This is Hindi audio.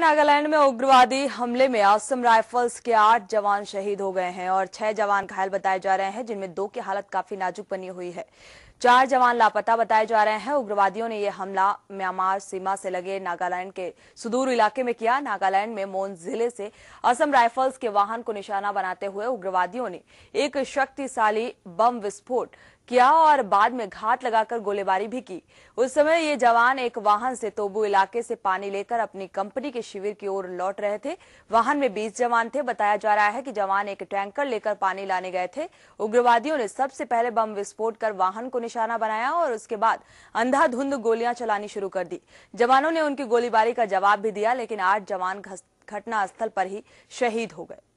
नागालैंड में उग्रवादी हमले में असम राइफल्स के आठ जवान शहीद हो गए हैं और छह जवान घायल बताए जा रहे हैं जिनमें दो की हालत काफी नाजुक बनी हुई है चार जवान लापता बताए जा रहे हैं उग्रवादियों ने यह हमला म्यांमार सीमा से लगे नागालैंड के सुदूर इलाके में किया नागालैंड में मोन जिले से असम राइफल्स के वाहन को निशाना बनाते हुए उग्रवादियों ने एक शक्तिशाली बम विस्फोट किया और बाद में घात लगाकर गोलीबारी भी की उस समय ये जवान एक वाहन से तोबू इलाके से पानी लेकर अपनी कंपनी के शिविर की ओर लौट रहे थे वाहन में 20 जवान थे बताया जा रहा है कि जवान एक टैंकर लेकर पानी लाने गए थे उग्रवादियों ने सबसे पहले बम विस्फोट कर वाहन को निशाना बनाया और उसके बाद अंधाधुंध गोलियां चलानी शुरू कर दी जवानों ने उनकी गोलीबारी का जवाब भी दिया लेकिन आठ जवान घटनास्थल पर ही शहीद हो गए